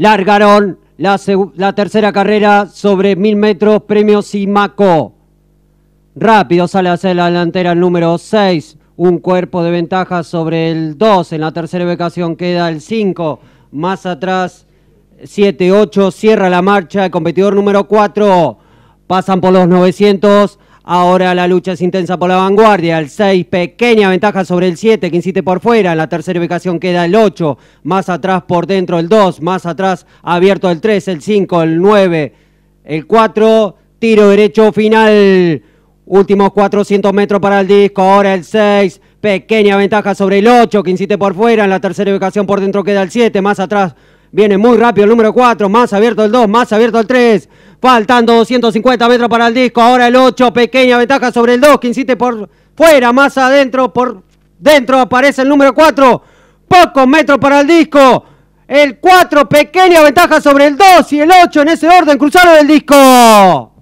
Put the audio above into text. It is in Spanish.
largaron la, tercera carrera sobre 1000 metros, premio Simaco. Rápido sale hacia la delantera el número 6, un cuerpo de ventaja sobre el 2. En la tercera ubicación queda el 5, más atrás 7, 8, cierra la marcha el competidor número 4. Pasan por los 900. Ahora la lucha es intensa por la vanguardia. El 6, pequeña ventaja sobre el 7, que insiste por fuera. En la tercera ubicación queda el 8. Más atrás por dentro el 2. Más atrás abierto el 3, el 5, el 9, el 4. Tiro derecho final. Últimos 400 metros para el disco. Ahora el 6. Pequeña ventaja sobre el 8, que insiste por fuera. En la tercera ubicación por dentro queda el 7. Más atrás viene muy rápido el número 4. Más abierto el 2. Más abierto el 3 Faltando 250 metros para el disco. Ahora el 8. Pequeña ventaja sobre el 2 que por fuera. Más adentro. Por dentro aparece el número 4. Pocos metros para el disco. El 4. Pequeña ventaja sobre el 2 y el 8 en ese orden. Cruzaron el disco.